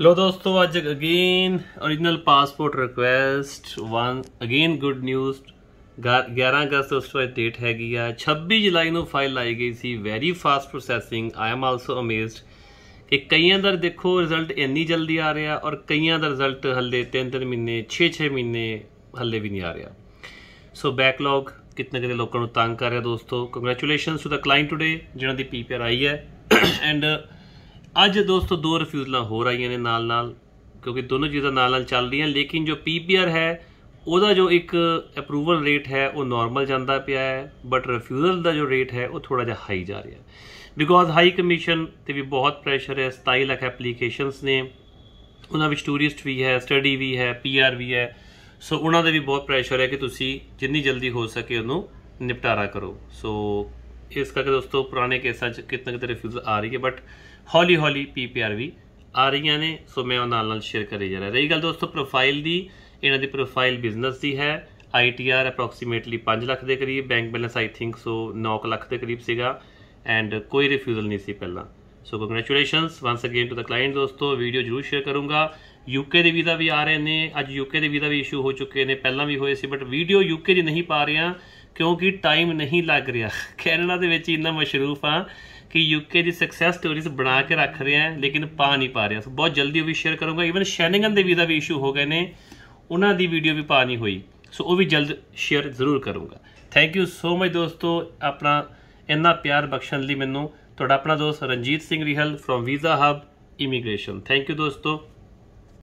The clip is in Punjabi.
ਲੋ ਦੋਸਤੋ ਅੱਜ again origignal passport request one again good news 11 ਅਗਸਤ ਉਸ ਤੋਂ ਡੇਟ ਹੈਗੀ ਆ 26 ਜੁਲਾਈ ਨੂੰ ਫਾਈਲ ਲਾਈ ਗਈ ਸੀ very fast processing I am also amazed ਕਿ ਕਈਆਂ ਦਾ ਦੇਖੋ ਰਿਜ਼ਲਟ ਇੰਨੀ ਜਲਦੀ ਆ ਰਿਹਾ ਔਰ ਕਈਆਂ ਦਾ ਰਿਜ਼ਲਟ ਹੱਲੇ 3-3 ਮਹੀਨੇ 6-6 ਮਹੀਨੇ ਹੱਲੇ ਵੀ ਨਹੀਂ ਆ ਰਿਹਾ ਸੋ ਬੈਕਲੌਗ ਕਿੰਨੇ ਕਿਤੇ ਲੋਕਾਂ ਨੂੰ ਤੰਗ ਕਰ ਰਿਹਾ ਦੋਸਤੋ congratulations to the client today ਜਿਨ੍ਹਾਂ ਦੀ ਪੀਪੀਆਰ ਆਈ ਹੈ ਐਂਡ ਅੱਜ ਦੋਸਤੋ ਦੋ ਰਿਫਿਊਜ਼ਲਾਂ ਹੋ ਰਹੀਆਂ ਨੇ ਨਾਲ ਨਾਲ ਕਿਉਂਕਿ ਦੋਨੋਂ ਚੀਜ਼ਾਂ ਨਾਲ ਨਾਲ ਚੱਲ ਰਹੀਆਂ ਲੇਕਿਨ ਜੋ ਪੀਪੀਆਰ ਹੈ ਉਹਦਾ ਜੋ ਇੱਕ ਅਪਰੂਵਲ ਰੇਟ ਹੈ ਉਹ ਨਾਰਮਲ ਜਾਂਦਾ ਪਿਆ ਹੈ ਬਟ ਰਿਫਿਊਜ਼ਲ ਦਾ ਜੋ ਰੇਟ ਹੈ ਉਹ ਥੋੜਾ ਜਿਹਾ ਹਾਈ ਜਾ ਰਿਹਾ ਬਿਕੋਜ਼ ਹਾਈ ਕਮਿਸ਼ਨ ਤੇ ਵੀ ਬਹੁਤ ਪ੍ਰੈਸ਼ਰ ਹੈ 27 ਲੱਖ ਐਪਲੀਕੇਸ਼ਨਸ ਨੇ ਉਹਨਾਂ ਵਿੱਚ ਟੂਰਿਸਟ ਵੀ ਹੈ ਸਟੱਡੀ ਵੀ ਹੈ ਪੀਆਰ ਵੀ ਹੈ ਸੋ ਉਹਨਾਂ ਦੇ ਵੀ ਬਹੁਤ ਪ੍ਰੈਸ਼ਰ ਹੈ ਕਿ ਤੁਸੀਂ ਜਿੰਨੀ ਜਲਦੀ ਹੋ ਸਕੇ ਉਹਨੂੰ ਨਿਪਟਾਰਾ ਕਰੋ ਸੋ ਇਸ ਕਰਕੇ ਦੋਸਤੋ ਪੁਰਾਣੇ ਕੇਸਾਂ 'ਚ ਕਿਤਨਾ ਕਿਤੇ ਰਿਫਿਊਜ਼ ਆ ਰਹੀ ਹੈ ਬਟ ਹੌਲੀ ਹੌਲੀ ਪੀਪੀਆਰ ਵੀ ਆ ਰਹੀਆਂ ਨੇ ਸੋ ਮੈਂ ਉਹਨਾਂ ਨਾਲ ਸ਼ੇਅਰ ਕਰੀ ਜਾ ਰਿਹਾ ਰਹੀ ਗੱਲ ਦੋਸਤੋ ਪ੍ਰੋਫਾਈਲ ਦੀ ਇਹਨਾਂ ਦੀ ਪ੍ਰੋਫਾਈਲ ਬਿਜ਼ਨਸ ਦੀ ਹੈ ਆਈਟੀਆਰ ਅਪਰੋਕਸੀਮੇਟਲੀ 5 ਲੱਖ ਦੇ ਕਰੀਬ bank balance I think so 9 lakh ਦੇ ਕਰੀਬ ਸੀਗਾ ਐਂਡ ਕੋਈ ਰਿਫਿਊਜ਼ਲ ਨਹੀਂ ਸੀ ਪਹਿਲਾਂ so congratulations once again to the client ਦੋਸਤੋ ਵੀਡੀਓ ਜਰੂਰ ਸ਼ੇਅਰ ਕਰੂੰਗਾ ਯੂਕੇ ਦੇ ਵੀਜ਼ਾ ਵੀ ਆ ਰਹੇ ਨੇ ਅੱਜ ਯੂਕੇ ਦੇ ਵੀਜ਼ਾ ਵੀ ਇਸ਼ੂ ਹੋ ਚੁੱਕੇ ਨੇ ਪਹਿਲਾਂ ਵੀ ਹੋਏ ਸੀ ਬਟ ਵੀਡੀਓ ਯੂਕੇ ਦੀ ਨਹੀਂ ਪਾ ਰਿਆਂ ਕਿਉਂਕਿ ਟਾਈਮ ਨਹੀਂ ਲੱਗ ਰਿਹਾ ਕੈਨੇਡਾ ਦੇ ਵਿੱਚ ਇੰਨਾ ਮਸ਼ਰੂਫ ਆ ਕਿ ਯੂਕੇ ਦੀ ਸਕਸੈਸ ਸਟੋਰੀਜ਼ ਬਣਾ ਕੇ ਰੱਖ ਰਿਹਾ ਹਾਂ ਲੇਕਿਨ ਪਾ ਨਹੀਂ ਪਾ ਰਿਹਾ ਸੋ ਬਹੁਤ ਜਲਦੀ ਉਹ ਵੀ ਸ਼ੇਅਰ ਕਰੂੰਗਾ ਇਵਨ ਸ਼ੈਨਿੰਗਨ ਦੇ ਵੀਜ਼ਾ ਵੀ ਇਸ਼ੂ ਹੋ ਗਏ ਨੇ ਉਹਨਾਂ ਦੀ ਵੀਡੀਓ ਵੀ ਪਾ ਨਹੀਂ ਹੋਈ ਸੋ ਉਹ ਵੀ ਜਲਦ ਸ਼ੇਅਰ ਜ਼ਰੂਰ ਕਰੂੰਗਾ ਥੈਂਕ ਯੂ ਸੋ ਮਚ ਦੋਸਤੋ ਆਪਣਾ ਇੰਨਾ ਪਿਆਰ ਬਖਸ਼ਣ ਲਈ ਮੈਨੂੰ ਤੁਹਾਡਾ ਆਪਣਾ ਦੋਸਤ Ranjit Singh Rehal from Visa Hub Immigration thank you ਦੋਸਤੋ